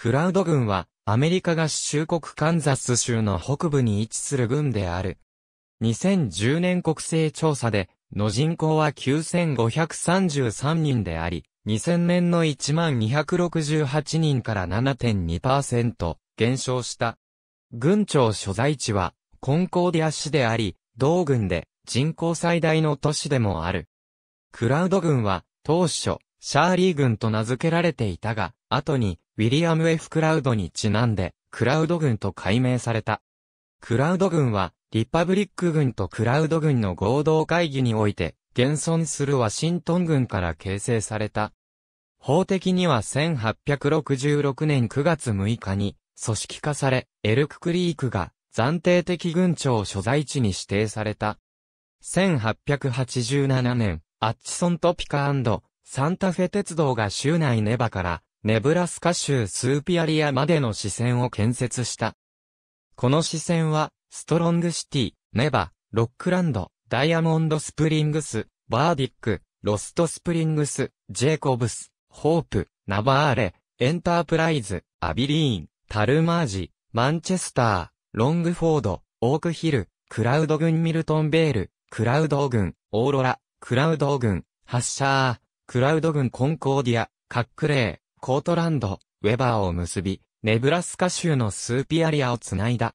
クラウド軍は、アメリカ合衆国カンザス州の北部に位置する軍である。2010年国勢調査で、の人口は9533人であり、2000年の1268人から7.2%減少した。軍庁所在地は、コンコーディア市であり、同軍で人口最大の都市でもある。クラウド軍は、当初、シャーリー軍と名付けられていたが、後に、ウィリアム・ F・ クラウドにちなんで、クラウド軍と改名された。クラウド軍は、リパブリック軍とクラウド軍の合同会議において、現存するワシントン軍から形成された。法的には1866年9月6日に、組織化され、エルククリークが暫定的軍庁所在地に指定された。1887年、アッチソントピカサンタフェ鉄道が州内ネバからネブラスカ州スーピアリアまでの支線を建設した。この支線は、ストロングシティ、ネバ、ロックランド、ダイヤモンドスプリングス、バーディック、ロストスプリングス、ジェイコブス、ホープ、ナバーレ、エンタープライズ、アビリーン、タルマージ、マンチェスター、ロングフォード、オークヒル、クラウド軍ミルトンベール、クラウド軍、オーロラ、クラウド軍、ハッシャー、クラウド軍コンコーディア、カックレー、コートランド、ウェバーを結び、ネブラスカ州のスーピアリアをつないだ。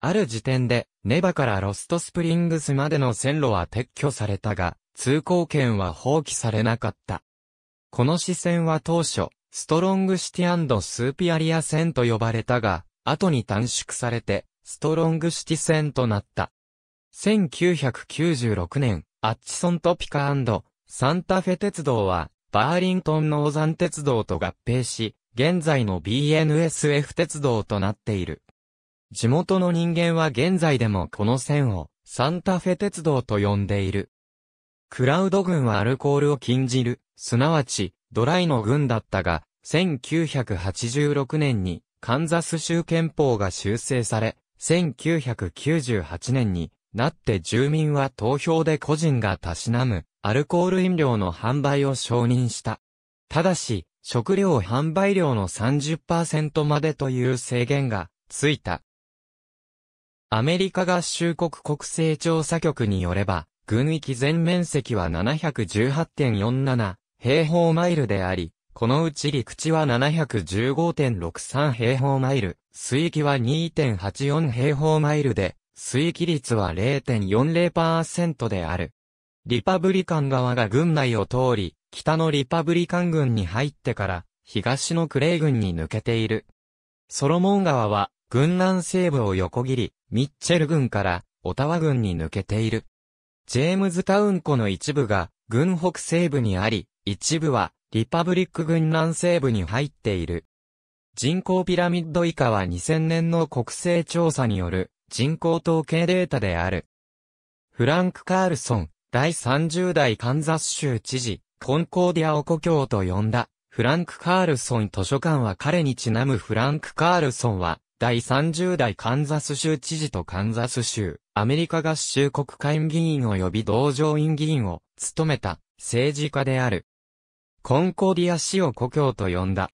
ある時点で、ネバからロストスプリングスまでの線路は撤去されたが、通行権は放棄されなかった。この支線は当初、ストロングシティスーピアリア線と呼ばれたが、後に短縮されて、ストロングシティ線となった。1996年、アッチソントピカサンタフェ鉄道は、バーリントンノーザン鉄道と合併し、現在の BNSF 鉄道となっている。地元の人間は現在でもこの線をサンタフェ鉄道と呼んでいる。クラウド軍はアルコールを禁じる、すなわちドライの軍だったが、1986年にカンザス州憲法が修正され、1998年になって住民は投票で個人がたしなむアルコール飲料の販売を承認した。ただし、食料販売量の30%までという制限がついた。アメリカ合衆国国勢調査局によれば、軍域全面積は718.47平方マイルであり、このうち陸地は715.63平方マイル、水域は2.84平方マイルで、水域率は0.40%である。リパブリカン側が軍内を通り、北のリパブリカン軍に入ってから、東のクレイ軍に抜けている。ソロモン川は、軍南西部を横切り、ミッチェル軍から、オタワ軍に抜けている。ジェームズタウン湖の一部が、軍北西部にあり、一部は、リパブリック軍南西部に入っている。人口ピラミッド以下は2000年の国勢調査による人口統計データである。フランク・カールソン、第30代カンザス州知事、コンコーディアを故郷と呼んだ、フランク・カールソン図書館は彼にちなむフランク・カールソンは、第30代カンザス州知事とカンザス州、アメリカ合衆国会議員及び同乗院議員を務めた政治家である。コンコーディア氏を故郷と呼んだ。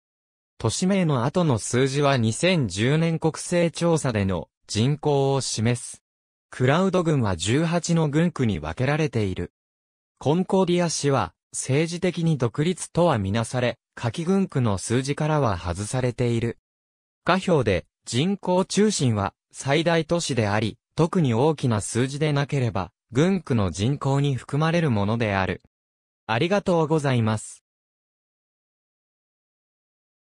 都市名の後の数字は2010年国勢調査での人口を示す。クラウド軍は18の軍区に分けられている。コンコーディア市は、政治的に独立とはみなされ、下記軍区の数字からは外されている。下表で、人口中心は最大都市であり、特に大きな数字でなければ、軍区の人口に含まれるものである。ありがとうございます。